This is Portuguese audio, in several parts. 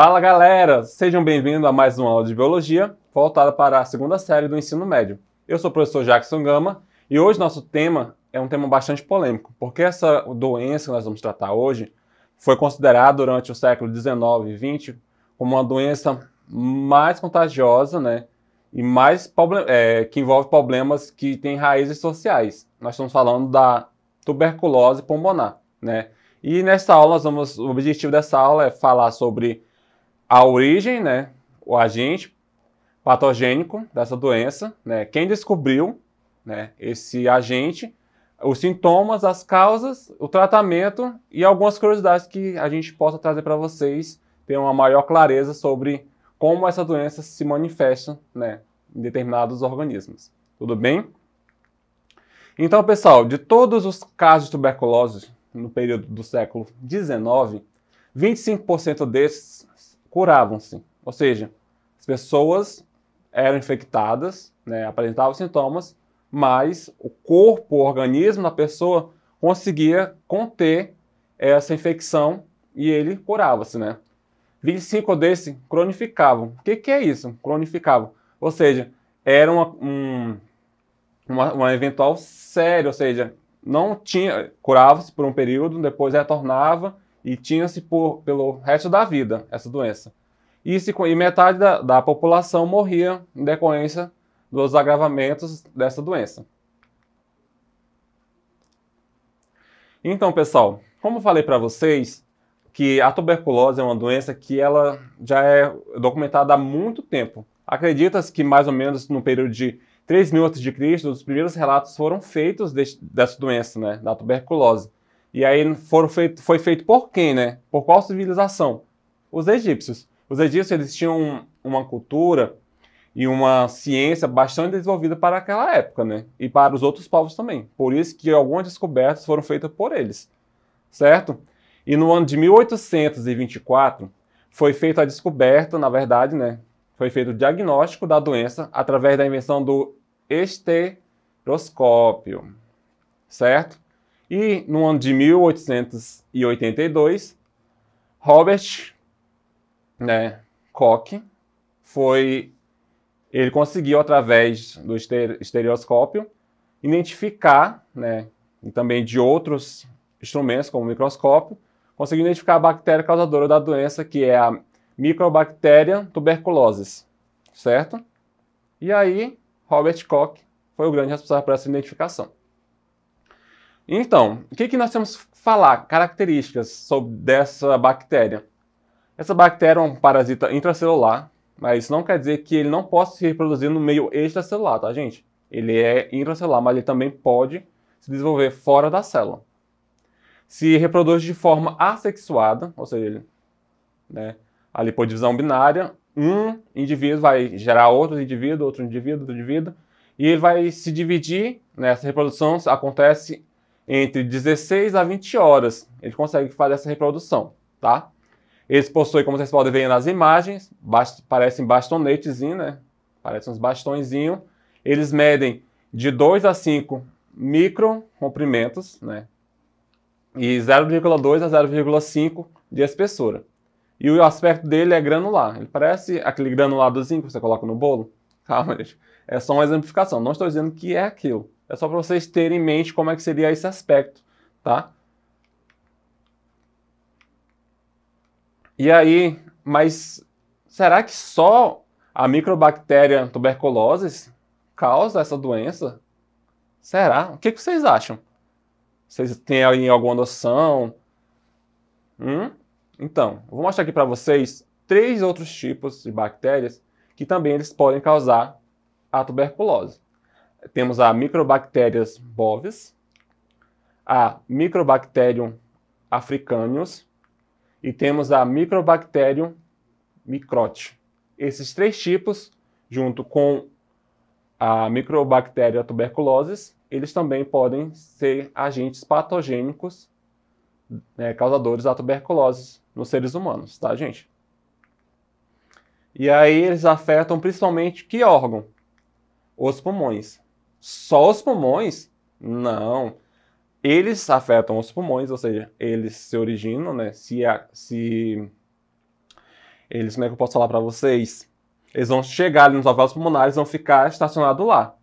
Fala galera, sejam bem-vindos a mais uma aula de biologia voltada para a segunda série do ensino médio. Eu sou o professor Jackson Gama e hoje nosso tema é um tema bastante polêmico, porque essa doença que nós vamos tratar hoje foi considerada durante o século XIX e XX como uma doença mais contagiosa, né? E mais é, que envolve problemas que têm raízes sociais. Nós estamos falando da tuberculose pulmonar, né? E nesta aula, nós vamos, o objetivo dessa aula é falar sobre a origem, né, o agente patogênico dessa doença, né, quem descobriu né, esse agente, os sintomas, as causas, o tratamento e algumas curiosidades que a gente possa trazer para vocês ter uma maior clareza sobre como essa doença se manifesta né, em determinados organismos. Tudo bem? Então, pessoal, de todos os casos de tuberculose no período do século XIX, 25% desses curavam-se. Ou seja, as pessoas eram infectadas, né, apresentavam sintomas, mas o corpo, o organismo da pessoa conseguia conter essa infecção e ele curava-se, né? 25 desses cronificavam. O que, que é isso? Cronificavam. Ou seja, era uma, um, uma, uma eventual sério, ou seja, não tinha, curava-se por um período, depois retornava e tinha-se por, pelo resto da vida essa doença. E, se, e metade da, da população morria em decorrência dos agravamentos dessa doença. Então, pessoal, como eu falei para vocês, que a tuberculose é uma doença que ela já é documentada há muito tempo. Acredita-se que mais ou menos no período de mil a.C., os primeiros relatos foram feitos dessa doença, né, da tuberculose. E aí foram feito, foi feito por quem, né? Por qual civilização? Os egípcios. Os egípcios eles tinham uma cultura e uma ciência bastante desenvolvida para aquela época, né? E para os outros povos também. Por isso que algumas descobertas foram feitas por eles, certo? E no ano de 1824 foi feita a descoberta, na verdade, né? Foi feito o diagnóstico da doença através da invenção do esteroscópio, certo? E no ano de 1882, Robert né, Koch foi ele conseguiu através do estereoscópio identificar, né, e também de outros instrumentos como o microscópio, conseguiu identificar a bactéria causadora da doença que é a Microbactéria tuberculosis, certo? E aí, Robert Koch foi o grande responsável por essa identificação. Então, o que, que nós temos que falar? Características sobre dessa bactéria. Essa bactéria é um parasita intracelular, mas isso não quer dizer que ele não possa se reproduzir no meio extracelular, tá, gente? Ele é intracelular, mas ele também pode se desenvolver fora da célula. Se reproduz de forma assexuada, ou seja, né, ali por divisão binária, um indivíduo vai gerar outro indivíduo, outro indivíduo, outro indivíduo, e ele vai se dividir, né, essa reprodução acontece entre 16 a 20 horas. Ele consegue fazer essa reprodução, tá? Eles possuem, como vocês podem ver nas imagens, bast parecem bastonetes, né? Parecem uns bastõezinhos. Eles medem de 2 a 5 micro comprimentos, né? E 0,2 a 0,5 de espessura. E o aspecto dele é granular. Ele parece aquele granuladozinho que você coloca no bolo. Calma, gente. É só uma exemplificação. Não estou dizendo que é aquilo. É só para vocês terem em mente como é que seria esse aspecto, tá? E aí, mas será que só a microbactéria tuberculose causa essa doença? Será? O que, que vocês acham? Vocês têm aí alguma noção? Hum? Então, vou mostrar aqui para vocês três outros tipos de bactérias que também eles podem causar a tuberculose temos a Microbacterias bovis, a Microbacterium africanus e temos a Microbacterium microte. Esses três tipos, junto com a Microbactéria tuberculosis, eles também podem ser agentes patogênicos né, causadores da tuberculose nos seres humanos, tá, gente? E aí eles afetam principalmente que órgão? Os pulmões só os pulmões? Não. Eles afetam os pulmões, ou seja, eles se originam, né? Se, a, se eles, como é que eu posso falar para vocês? Eles vão chegar ali nos alvéolos pulmonares, vão ficar estacionados lá.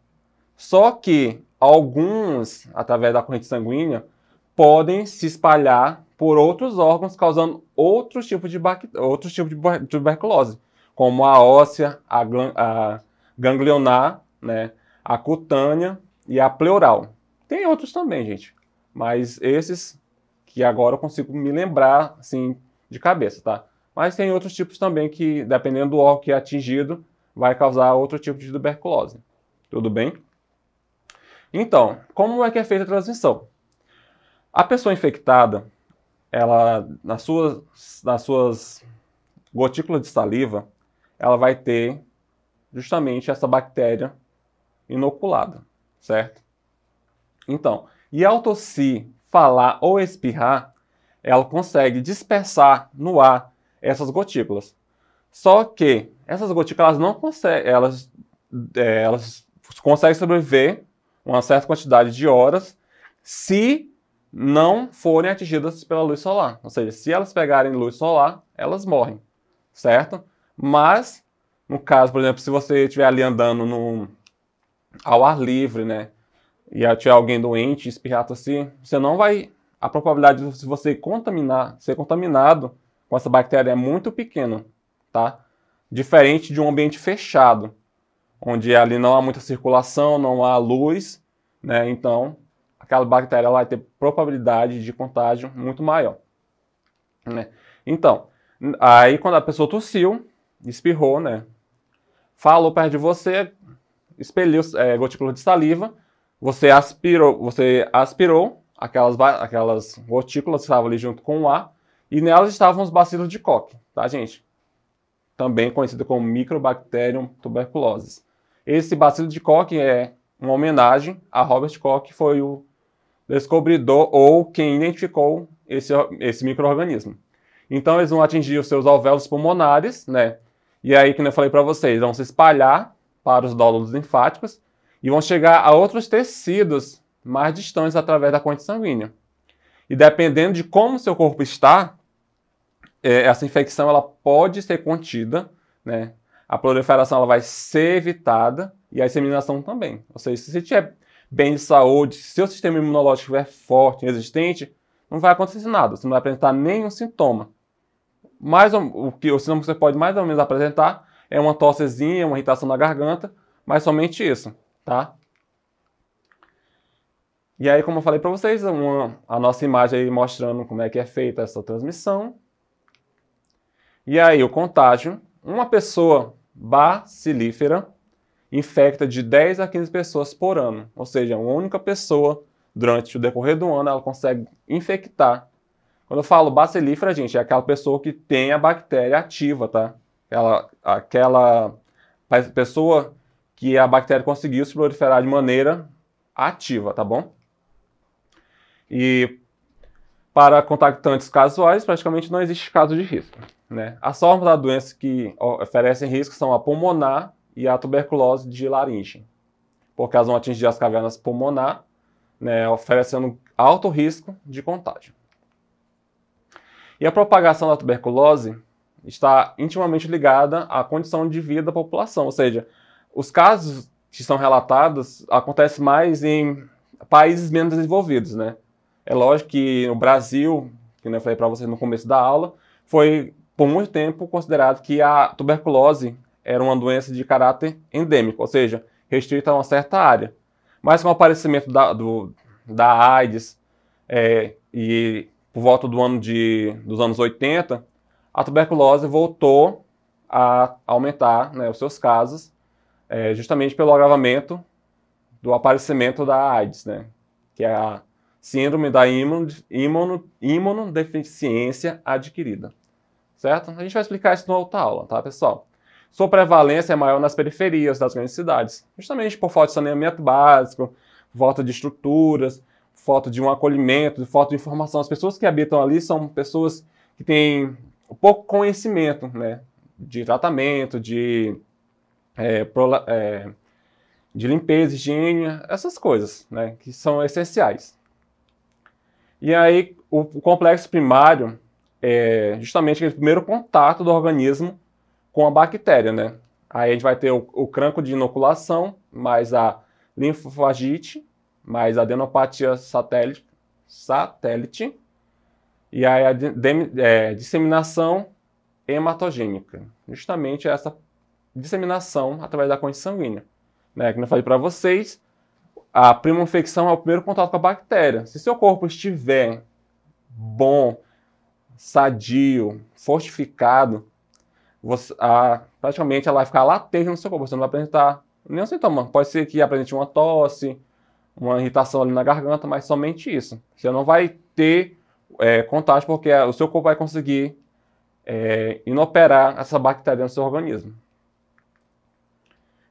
Só que alguns, através da corrente sanguínea, podem se espalhar por outros órgãos, causando outros tipos de, outros tipos de tuberculose, como a óssea, a, a ganglionar, né? a cutânea e a pleural. Tem outros também, gente, mas esses que agora eu consigo me lembrar assim de cabeça, tá? Mas tem outros tipos também que, dependendo do órgão que é atingido, vai causar outro tipo de tuberculose. Tudo bem? Então, como é que é feita a transmissão? A pessoa infectada, ela nas suas, nas suas gotículas de saliva, ela vai ter justamente essa bactéria inoculada, certo? Então, e ao tossir, falar ou espirrar, ela consegue dispersar no ar essas gotículas. Só que essas gotículas não conseguem, elas, é, elas conseguem sobreviver uma certa quantidade de horas se não forem atingidas pela luz solar. Ou seja, se elas pegarem luz solar, elas morrem, certo? Mas, no caso, por exemplo, se você estiver ali andando num, ao ar livre, né? E tiver alguém doente, espirrar, assim, você não vai. A probabilidade de você contaminar, ser contaminado com essa bactéria é muito pequena, tá? Diferente de um ambiente fechado, onde ali não há muita circulação, não há luz, né? Então, aquela bactéria vai ter probabilidade de contágio muito maior, né? Então, aí quando a pessoa tossiu, espirrou, né? Falou perto de você, expeliu é, gotículas de saliva, você aspirou, você aspirou aquelas, aquelas gotículas que estavam ali junto com o ar, e nelas estavam os bacilos de Koch, tá, gente? Também conhecido como Microbacterium tuberculosis. Esse bacilo de Koch é uma homenagem a Robert Koch, que foi o descobridor ou quem identificou esse, esse microorganismo. Então, eles vão atingir os seus alvéolos pulmonares, né? E é aí, que eu falei para vocês, vão se espalhar para os nódulos linfáticos e vão chegar a outros tecidos mais distantes através da corrente sanguínea. E dependendo de como seu corpo está, é, essa infecção ela pode ser contida, né? A proliferação ela vai ser evitada e a inseminação também. Ou seja, se você tiver bem de saúde, se seu sistema imunológico estiver forte, resistente, não vai acontecer nada, você não vai apresentar nenhum sintoma. Mais o que o sintoma que você pode mais ou menos apresentar é uma tossezinha, uma irritação na garganta, mas somente isso, tá? E aí, como eu falei para vocês, uma, a nossa imagem aí mostrando como é que é feita essa transmissão. E aí, o contágio. Uma pessoa bacilífera infecta de 10 a 15 pessoas por ano. Ou seja, uma única pessoa, durante o decorrer do ano, ela consegue infectar. Quando eu falo bacilífera, gente, é aquela pessoa que tem a bactéria ativa, tá? Ela, aquela pessoa que a bactéria conseguiu se proliferar de maneira ativa, tá bom? E para contactantes casuais, praticamente não existe caso de risco. Né? As formas da doença que oferecem risco são a pulmonar e a tuberculose de laringe, porque elas vão atingir as cavernas pulmonar, né, oferecendo alto risco de contágio. E a propagação da tuberculose está intimamente ligada à condição de vida da população. Ou seja, os casos que são relatados acontecem mais em países menos desenvolvidos, né? É lógico que no Brasil, que eu falei para vocês no começo da aula, foi por muito tempo considerado que a tuberculose era uma doença de caráter endêmico, ou seja, restrita a uma certa área. Mas com o aparecimento da, do, da AIDS é, e por volta do ano de, dos anos 80, a tuberculose voltou a aumentar né, os seus casos, é, justamente pelo agravamento do aparecimento da AIDS, né, que é a síndrome da imuno, imunodeficiência adquirida. Certo? A gente vai explicar isso na outra aula, tá, pessoal? Sua prevalência é maior nas periferias das grandes cidades, justamente por falta de saneamento básico, falta de estruturas, falta de um acolhimento, falta de informação. As pessoas que habitam ali são pessoas que têm pouco conhecimento né, de tratamento, de, é, pro, é, de limpeza, higiene, essas coisas né, que são essenciais. E aí o, o complexo primário é justamente aquele primeiro contato do organismo com a bactéria, né? Aí a gente vai ter o, o cranco de inoculação, mais a linfofagite, mais a adenopatia satélite, satélite e aí a de, é, disseminação hematogênica, justamente essa disseminação através da corrente sanguínea. Né? Como eu falei para vocês, a prima infecção é o primeiro contato com a bactéria. Se seu corpo estiver bom, sadio, fortificado, você, a, praticamente ela vai ficar latente no seu corpo, você não vai apresentar nenhum sintoma. Pode ser que apresente uma tosse, uma irritação ali na garganta, mas somente isso. Você não vai ter é, contágio, porque o seu corpo vai conseguir é, inoperar essa bactéria no seu organismo.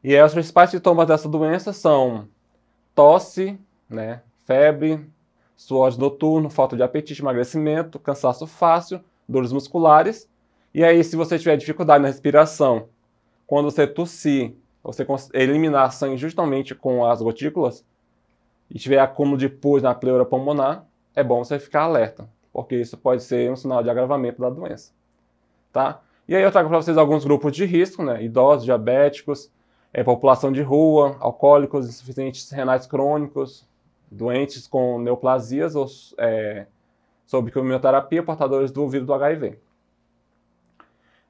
E aí, os principais sintomas dessa doença são tosse, né, febre, suor noturno, falta de apetite, emagrecimento, cansaço fácil, dores musculares. E aí, se você tiver dificuldade na respiração, quando você tossir, você eliminar sangue justamente com as gotículas, e tiver acúmulo de pus na pleura pulmonar, é bom você ficar alerta, porque isso pode ser um sinal de agravamento da doença, tá? E aí eu trago para vocês alguns grupos de risco, né? Idosos, diabéticos, é, população de rua, alcoólicos, insuficientes renais crônicos, doentes com neoplasias ou é, sob quimioterapia, portadores do vírus do HIV.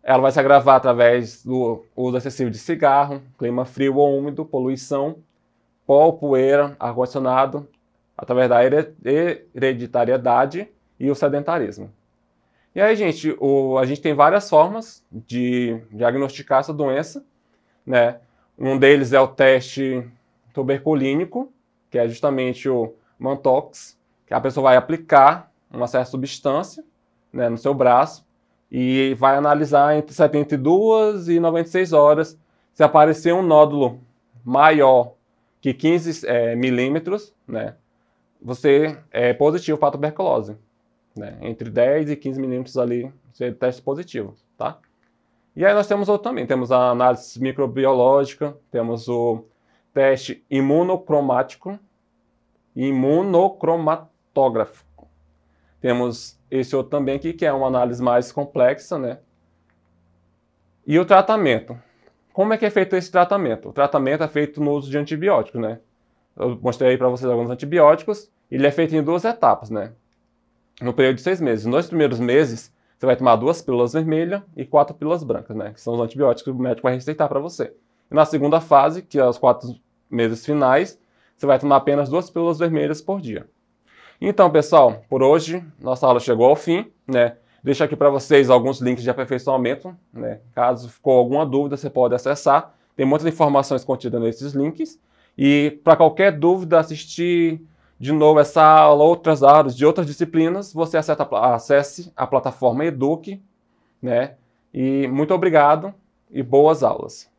Ela vai se agravar através do uso excessivo de cigarro, clima frio ou úmido, poluição, pó, poeira, ar-condicionado, através da hereditariedade e o sedentarismo. E aí, gente, o, a gente tem várias formas de diagnosticar essa doença, né? Um deles é o teste tuberculínico, que é justamente o Mantox, que a pessoa vai aplicar uma certa substância né, no seu braço e vai analisar entre 72 e 96 horas. Se aparecer um nódulo maior que 15 é, eh, milímetros, né, você é positivo para tuberculose. Né? Entre 10 e 15 milímetros ali, você é teste positivo, tá? E aí nós temos outro também, temos a análise microbiológica, temos o teste imunocromático e imunocromatógrafo. Temos esse outro também aqui, que é uma análise mais complexa, né? E o tratamento. Como é que é feito esse tratamento? O tratamento é feito no uso de antibióticos, né? Eu mostrei aí para vocês alguns antibióticos ele é feito em duas etapas, né? No período de seis meses. Nos primeiros meses, você vai tomar duas pílulas vermelhas e quatro pílulas brancas, né? Que são os antibióticos que o médico vai receitar para você. E na segunda fase, que é os quatro meses finais, você vai tomar apenas duas pílulas vermelhas por dia. Então, pessoal, por hoje, nossa aula chegou ao fim, né? Deixo aqui para vocês alguns links de aperfeiçoamento, né? Caso ficou alguma dúvida, você pode acessar. Tem muitas informações contidas nesses links. E para qualquer dúvida, assistir de novo essa aula, outras aulas de outras disciplinas, você acesse a plataforma Eduque, né? E muito obrigado e boas aulas.